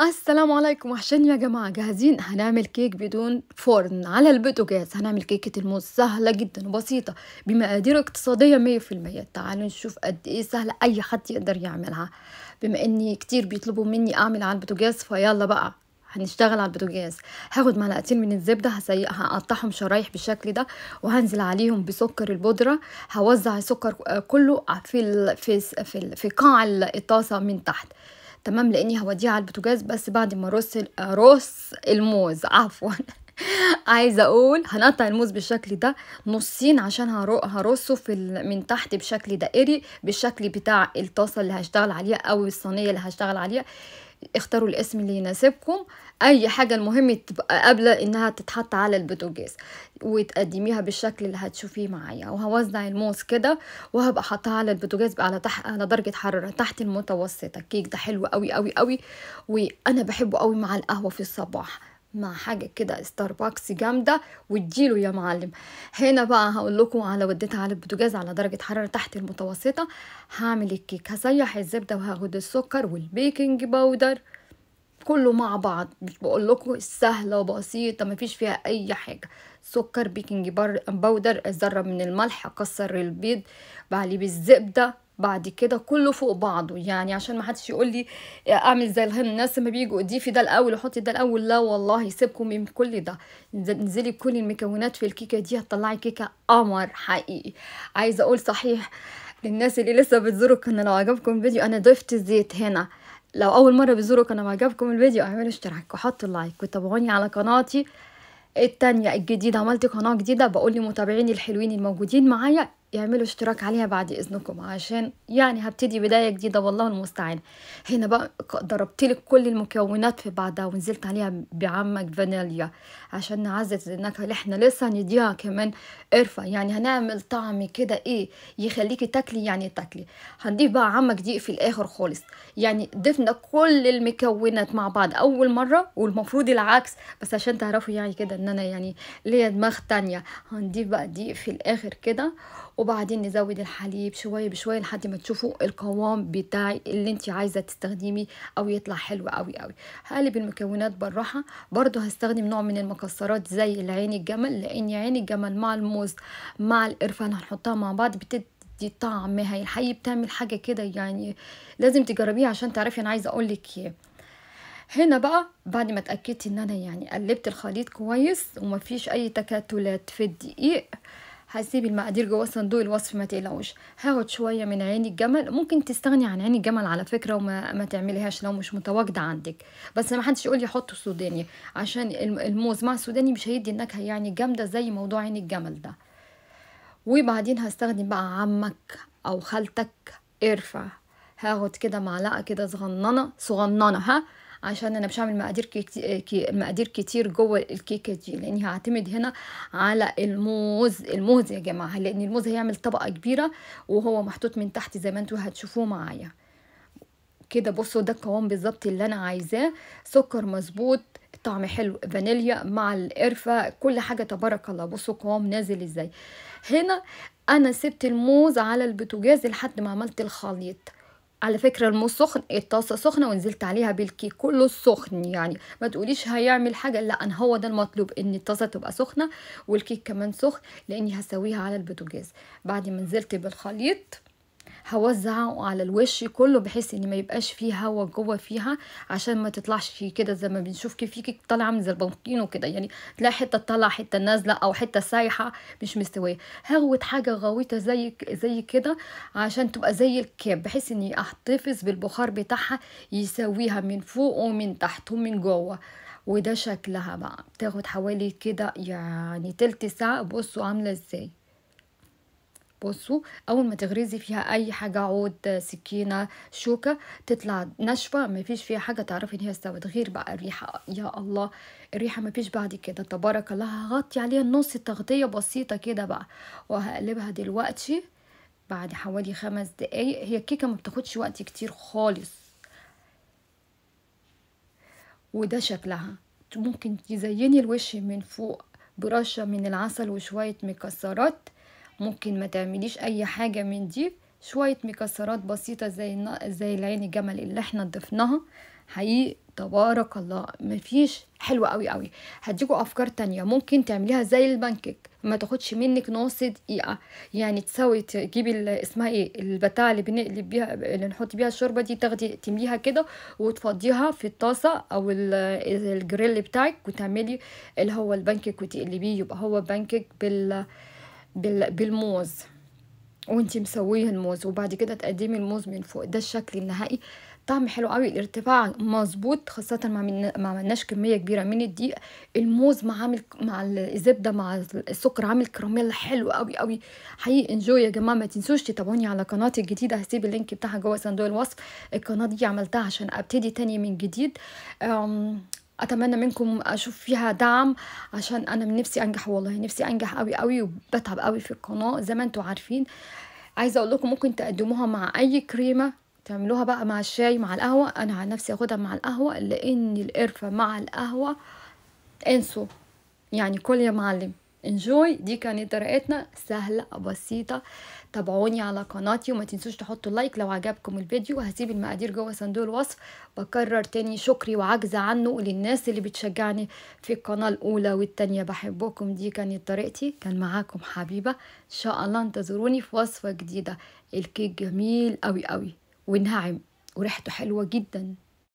السلام عليكم وحشين يا جماعة جاهزين هنعمل كيك بدون فرن على البوتاجاز هنعمل كيكة الموز سهلة جدا وبسيطة بمقادير اقتصادية مية المية تعالوا نشوف قد ايه سهلة اي حد يقدر يعملها بما اني كتير بيطلبوا مني اعمل على البوتاجاز فيلا بقى هنشتغل على البوتاجاز هاخد معلقتين من الزبده هسيقها هقطعهم شرايح بالشكل ده وهنزل عليهم بسكر البودره هوزع السكر آه، كله في ال... في في قاع الطاسه من تحت تمام لاني هوديها على البوتاجاز بس بعد ما ارص آه، رص الموز عفوا عايزه اقول هنقطع الموز بالشكل ده نصين عشان هرصه في من تحت بشكل دائري بالشكل بتاع الطاسه اللي هشتغل عليها او الصينيه اللي هشتغل عليها اختاروا الاسم اللي يناسبكم اي حاجة المهم تبقى قابلة انها تتحط على البوتاجاز وتقدميها بالشكل اللي هتشوفيه معايا وهوزع الموز كده وهبقى حاطاها على البوتاجاز على تح... على درجة حرارة تحت المتوسطة الكيك ده حلو قوي قوي قوي وانا بحبه قوي مع القهوة في الصباح مع حاجة كده ستاربكس جامدة وتجيله يا معلم هنا بقى هقول لكم على وديتها على البوتجاز على درجة حرارة تحت المتوسطة هعمل الكيك هسيح الزبدة وهاخد السكر والبيكنج باودر كله مع بعض مش بقول لكم سهله وبسيطه مفيش فيها اي حاجه سكر بيكنج باودر ذره من الملح اكسر البيض بعليه بالزبده بعد كده كله فوق بعضه يعني عشان ما حدش يقول لي اعمل زي الناس ما بيجوا في ده الاول وحطي ده الاول لا والله سيبكم من كل ده انزلي بكل المكونات في الكيكه دي هتطلعي كيكه قمر حقيقي عايزه اقول صحيح للناس اللي لسه بتزوروا القناه لو عجبكم الفيديو انا ضفت زيت هنا لو اول مره بتزوروا قناه عجبكم الفيديو اعملوا اشتراك وحطوا لايك وتابعوني على قناتي التانية الجديدة عملت قناة جديدة بقول لمتابعيني الحلوين الموجودين معايا يعملوا اشتراك عليها بعد اذنكم عشان يعني هبتدي بدايه جديده والله المستعان هنا بقى ضربت لك كل المكونات في بعضها ونزلت عليها بعمك فانيليا عشان نعزز النكهه اللي احنا لسه نديها كمان قرفه يعني هنعمل طعم كده ايه يخليكي تاكلي يعني تاكلي هنضيف بقى عمك دقيق في الاخر خالص يعني ضفنا كل المكونات مع بعض اول مره والمفروض العكس بس عشان تعرفوا يعني كده ان انا يعني ليا دماغ تانية هنضيف بقى دقيق في الاخر كده وبعدين نزود الحليب شوية بشوية لحد ما تشوفوا القوام بتاع اللي انت عايزه تستخدمي او يطلع حلو قوي قوي هقلب المكونات بالراحه برضو هستخدم نوع من المكسرات زي العين الجمل لان عين الجمل مع الموز مع القرفه هنحطها مع بعض بتدي دي طعم هي الحقيقة بتعمل حاجة كده يعني لازم تجربيها عشان تعرفي أنا عايزة أقولك إيه هنا بقى بعد ما اتأكدت إن أنا يعني قلبت الخليط كويس ومفيش أي تكتلات في الدقيق هسيب المقادير جوه صندوق الوصف ما تقلقوش هاخد شويه من عين الجمل ممكن تستغني عن عين الجمل على فكره وما ما تعمليهاش لو مش متواجده عندك بس ما حدش يقول لي حط سوداني عشان الموز مع السوداني مش هيدي النكهه يعني جامده زي موضوع عين الجمل ده وبعدين هستخدم بقى عمك او خالتك قرفه هاخد كده معلقه كده صغننه صغننه ها عشان انا مش هعمل مقادير كتير مقادير كتير جوه الكيكه دي لاني هعتمد هنا على الموز الموز يا جماعه لان الموز هيعمل طبقه كبيره وهو محطوط من تحت زي ما انتوا هتشوفوه معايا كده بصوا ده القوام بالظبط اللي انا عايزاه سكر مظبوط طعم حلو فانيليا مع القرفه كل حاجه تبارك الله بصوا قوام نازل ازاي هنا انا سبت الموز على البوتاجاز لحد ما عملت الخليط على فكرة الموز سخن الطاسة سخنة ونزلت عليها بالكيك كله سخن يعني ما تقوليش هيعمل حاجة لا أنا هو ده المطلوب ان الطاسة تبقى سخنة والكيك كمان سخن لاني هسويها على البوتاجاز بعد ما نزلت بالخليط هوزعه على الوش كله بحيث ان ما يبقاش فيه هوا جوه فيها عشان ما تطلعش كده زي ما بنشوف كيكه طالعه من زي البنطينو كده يعني تلاقي حته طالعه حته نازله او حته سايحه مش مستويه هغوت حاجه غويته زي زي كده عشان تبقى زي الكاب بحيث اني احتفظ بالبخار بتاعها يسويها من فوق ومن تحت ومن جوه وده شكلها بقى بتاخد حوالي كده يعني تلت ساعه بصوا عامله ازاي بصوا اول ما تغرزي فيها اي حاجه عود سكينه شوكه تطلع ناشفه ما فيش فيها حاجه تعرفي ان هي استوت غير بقى الريحه يا الله الريحه ما فيش بعد كده تبارك الله هغطي عليها نص تغطيه بسيطه كده بقى وهقلبها دلوقتي بعد حوالي خمس دقايق هي الكيكه ما بتاخدش وقت كتير خالص وده شكلها ممكن تزيني الوش من فوق برشه من العسل وشويه مكسرات ممكن ما تعمليش اي حاجه من دي شويه مكسرات بسيطه زي زي العين الجمل اللي احنا ضفناها حقيقي تبارك الله مفيش حلوة قوي قوي هديكوا افكار تانية ممكن تعمليها زي البانكيك ما تاخدش منك نص دقيقة يعني تسوي تجيبي اسمها ايه البتاع اللي بنقلب بيها اللي نحط بيها الشوربة دي تاخدي تمليها كده وتفضيها في الطاسة او الجريل بتاعك وتعملي اللي هو البانكيك وتقلبيه يبقى هو بانكيك بال بالموز وانت مسويه الموز وبعد كده تقدمي الموز من فوق ده الشكل النهائي طعم حلو قوي الارتفاع مظبوط خاصة ما من... عملناش كمية كبيرة من الدقيق الموز مع عامل مع الزبدة مع السكر عامل كراميل حلو قوي قوي حقيقي انجوي يا جماعة ما تنسوش تتابعوني على قناتي الجديدة هسيب اللينك بتاعها جوه صندوق الوصف القناة دي عملتها عشان ابتدي تاني من جديد اتمنى منكم اشوف فيها دعم عشان انا من نفسي انجح والله نفسي انجح قوي قوي وبتعب قوي في القناه زي ما انتم عارفين عايزه اقول لكم ممكن تقدموها مع اي كريمه تعملوها بقى مع الشاي مع القهوه انا عن نفسي اخدها مع القهوه لان القرفه مع القهوه انسوا يعني كل يا معلم انجوي دي كانت طريقتنا سهله بسيطه تابعوني على قناتي وما تنسوش تحطوا لايك لو عجبكم الفيديو وهسيب المقادير جوه صندوق الوصف بكرر تاني شكري وعجزه عنه للناس اللي بتشجعني في القناه الاولى والتانيه بحبكم دي كانت طريقتي كان معاكم حبيبه ان شاء الله انتظروني في وصفه جديده الكيك جميل قوي قوي وناعم وريحته حلوه جدا